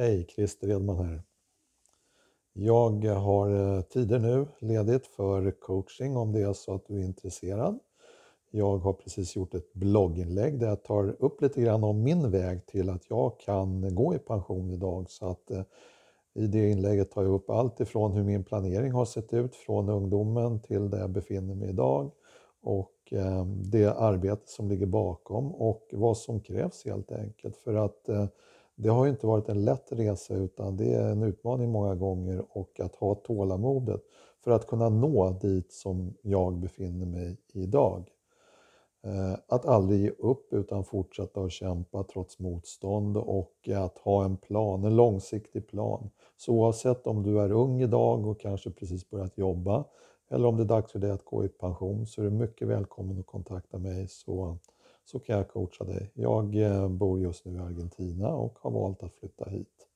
Hej, Christer Edman här. Jag har eh, tider nu ledigt för coaching om det är så att du är intresserad. Jag har precis gjort ett blogginlägg där jag tar upp lite grann om min väg till att jag kan gå i pension idag. Så att eh, i det inlägget tar jag upp allt ifrån hur min planering har sett ut från ungdomen till där jag befinner mig idag och eh, det arbete som ligger bakom och vad som krävs helt enkelt för att det har inte varit en lätt resa utan det är en utmaning många gånger och att ha tålamodet för att kunna nå dit som jag befinner mig idag. Eh, att aldrig ge upp utan fortsätta att kämpa trots motstånd och att ha en plan, en långsiktig plan. Så oavsett om du är ung idag och kanske precis börjat jobba eller om det är dags för dig att gå i pension så är du mycket välkommen att kontakta mig så så kan jag coacha dig. Jag eh, bor just nu i Argentina och har valt att flytta hit.